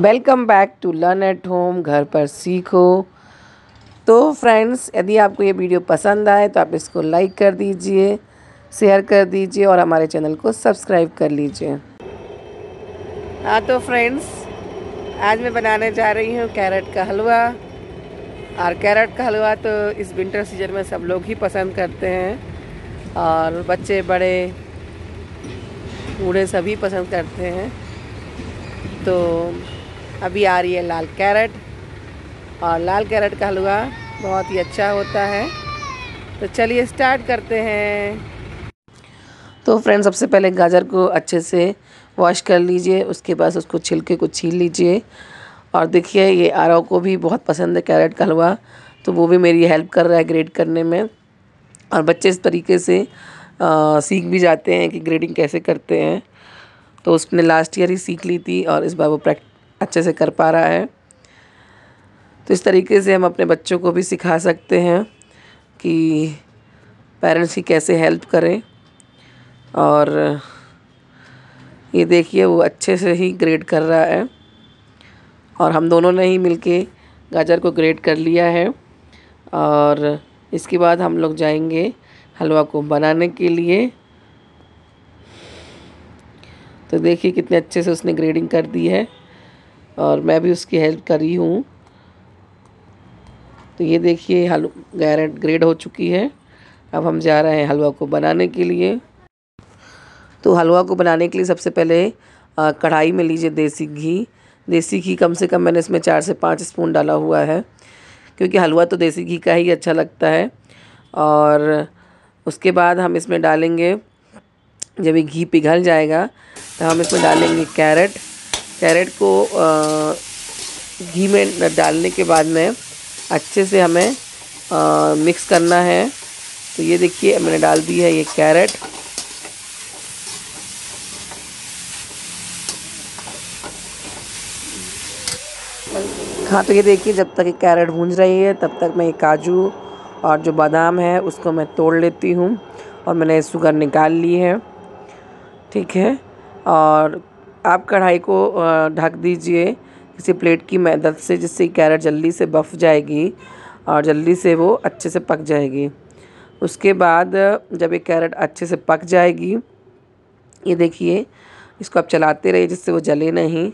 welcome back to learn at home घर पर सीखो तो फ्रेंड्स यदि आपको ये वीडियो पसंद आए तो आप इसको लाइक कर दीजिए शेयर कर दीजिए और हमारे चैनल को सब्सक्राइब कर लीजिए हाँ तो फ्रेंड्स आज मैं बनाने जा रही हूँ कैरेट का हलवा और कैरेट का हलवा तो इस विंटर सीजन में सब लोग ही पसंद करते हैं और बच्चे बड़े बूढ़े सभी पसंद करते हैं तो अभी आ रही है लाल कैरेट और लाल कैरेट का हलवा बहुत ही अच्छा होता है तो चलिए स्टार्ट करते हैं तो फ्रेंड सबसे पहले गाजर को अच्छे से वॉश कर लीजिए उसके बाद उसको छिलके को छील लीजिए और देखिए ये आरव को भी बहुत पसंद है कैरेट का हलवा तो वो भी मेरी हेल्प कर रहा है ग्रेड करने में और बच्चे इस तरीके से आ, सीख भी जाते हैं कि ग्रेडिंग कैसे करते हैं तो उसने लास्ट ईयर ही सीख ली थी और इस बार वो प्रैक्ट अच्छे से कर पा रहा है तो इस तरीके से हम अपने बच्चों को भी सिखा सकते हैं कि पेरेंट्स की कैसे हेल्प करें और ये देखिए वो अच्छे से ही ग्रेड कर रहा है और हम दोनों ने ही मिलके गाजर को ग्रेड कर लिया है और इसके बाद हम लोग जाएंगे हलवा को बनाने के लिए तो देखिए कितने अच्छे से उसने ग्रेडिंग कर दी है और मैं भी उसकी हेल्प करी हूँ तो ये देखिए हल गैरेट ग्रेड हो चुकी है अब हम जा रहे हैं हलवा को बनाने के लिए तो हलवा को बनाने के लिए सबसे पहले कढ़ाई में लीजिए देसी घी देसी घी कम से कम मैंने इसमें चार से पाँच स्पून डाला हुआ है क्योंकि हलवा तो देसी घी का ही अच्छा लगता है और उसके बाद हम इसमें डालेंगे जब ये घी पिघल जाएगा तो हम इसमें डालेंगे कैरेट कैरेट को घी में डालने के बाद में अच्छे से हमें आ, मिक्स करना है तो ये देखिए मैंने डाल दी है ये कैरेट हाँ तो ये देखिए जब तक ये कैरेट भूंज रही है तब तक मैं ये काजू और जो बादाम है उसको मैं तोड़ लेती हूँ और मैंने शुगर निकाल ली है ठीक है और आप कढ़ाई को ढक दीजिए किसी प्लेट की मदद से जिससे कैरेट जल्दी से बफ जाएगी और जल्दी से वो अच्छे से पक जाएगी उसके बाद जब ये कैरेट अच्छे से पक जाएगी ये देखिए इसको आप चलाते रहिए जिससे वो जले नहीं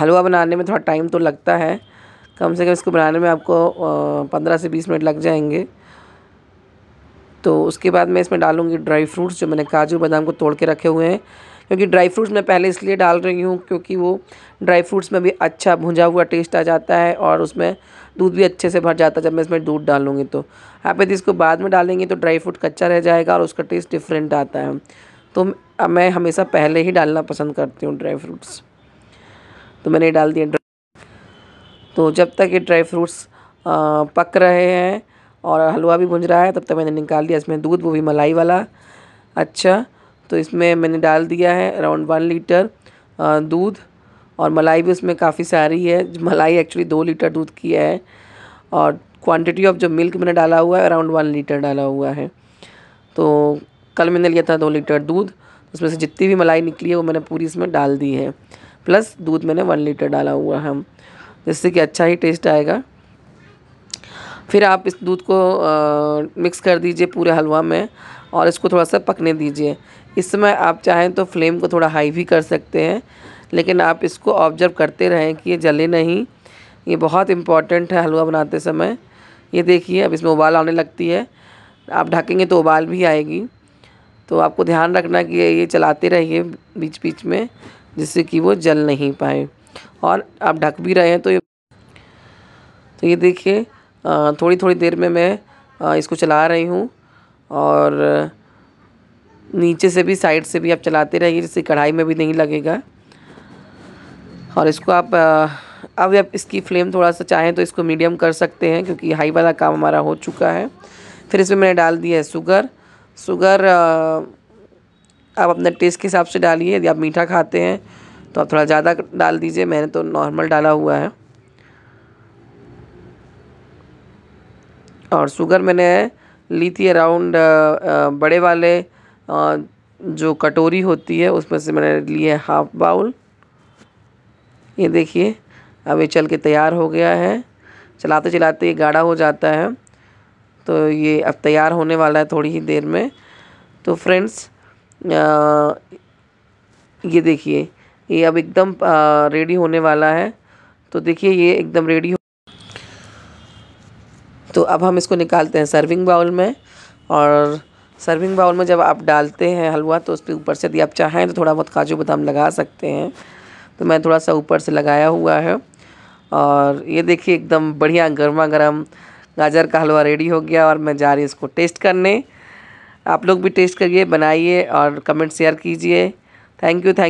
हलवा बनाने में थोड़ा टाइम तो लगता है कम से कम इसको बनाने में आपको पंद्रह से बीस मिनट लग जाएंगे तो उसके बाद मैं इसमें डालूँगी ड्राई फ्रूट्स जो मैंने काजू बादाम को तोड़ के रखे हुए हैं क्योंकि ड्राई फ्रूट्स मैं पहले इसलिए डाल रही हूँ क्योंकि वो ड्राई फ्रूट्स में भी अच्छा भुंजा हुआ टेस्ट आ जाता है और उसमें दूध भी अच्छे से भर जाता है जब मैं इसमें दूध डालूँगी तो आप यदि इसको बाद में डालेंगे तो ड्राई फ्रूट कच्चा रह जाएगा और उसका टेस्ट डिफरेंट आता है तो मैं हमेशा पहले ही डालना पसंद करती हूँ ड्राई फ्रूट्स तो मैंने डाल दिया तो जब तक ये ड्राई फ्रूट्स पक रहे हैं और हलवा भी भुंज रहा है तब तक मैंने निकाल दिया इसमें दूध वो भी मलाई वाला अच्छा तो इसमें मैंने डाल दिया है अराउंड वन लीटर दूध और मलाई भी उसमें काफ़ी सारी है मलाई एक्चुअली दो लीटर दूध की है और क्वांटिटी ऑफ जो मिल्क मैंने डाला हुआ है अराउंड वन लीटर डाला हुआ है तो कल मैंने लिया था दो लीटर दूध उसमें से जितनी भी मलाई निकली है वो मैंने पूरी इसमें डाल दी है प्लस दूध मैंने वन लीटर डाला हुआ है जिससे कि अच्छा ही टेस्ट आएगा फिर आप इस दूध को मिक्स कर दीजिए पूरे हलवा में और इसको थोड़ा सा पकने दीजिए इस समय आप चाहें तो फ्लेम को थोड़ा हाई भी कर सकते हैं लेकिन आप इसको ऑब्जर्व करते रहें कि ये जले नहीं ये बहुत इम्पॉर्टेंट है हलवा बनाते समय ये देखिए अब इसमें उबाल आने लगती है आप ढकेंगे तो उबाल भी आएगी तो आपको ध्यान रखना कि ये चलाते रहिए बीच बीच में जिससे कि वो जल नहीं पाए और आप ढक भी रहे हैं तो ये तो ये देखिए थोड़ी थोड़ी देर में मैं इसको चला रही हूँ और नीचे से भी साइड से भी आप चलाते रहिए जिससे कढ़ाई में भी नहीं लगेगा और इसको आप अब आप इसकी फ्लेम थोड़ा सा चाहें तो इसको मीडियम कर सकते हैं क्योंकि हाई वाला काम हमारा हो चुका है फिर इसमें मैंने डाल दिया है शुगर शुगर आप अपने टेस्ट के हिसाब से डालिए यदि आप मीठा खाते हैं तो आप थोड़ा ज़्यादा डाल दीजिए मैंने तो नॉर्मल डाला हुआ है और शुगर मैंने ली थी अराउंड बड़े वाले जो कटोरी होती है उसमें से मैंने ली है हाफ बाउल ये देखिए अब ये चल के तैयार हो गया है चलाते चलाते ये गाढ़ा हो जाता है तो ये अब तैयार होने वाला है थोड़ी ही देर में तो फ्रेंड्स ये देखिए ये अब एकदम रेडी होने वाला है तो देखिए ये एकदम रेडी तो अब हम इसको निकालते हैं सर्विंग बाउल में और सर्विंग बाउल में जब आप डालते हैं हलवा तो उसके ऊपर से यदि आप चाहें तो थोड़ा बहुत काजू बादाम लगा सकते हैं तो मैं थोड़ा सा ऊपर से लगाया हुआ है और ये देखिए एकदम बढ़िया गर्मा गर्म गाजर का हलवा रेडी हो गया और मैं जा रही इसको टेस्ट करने आप लोग भी टेस्ट करिए बनाइए और कमेंट शेयर कीजिए थैंक यू थैंक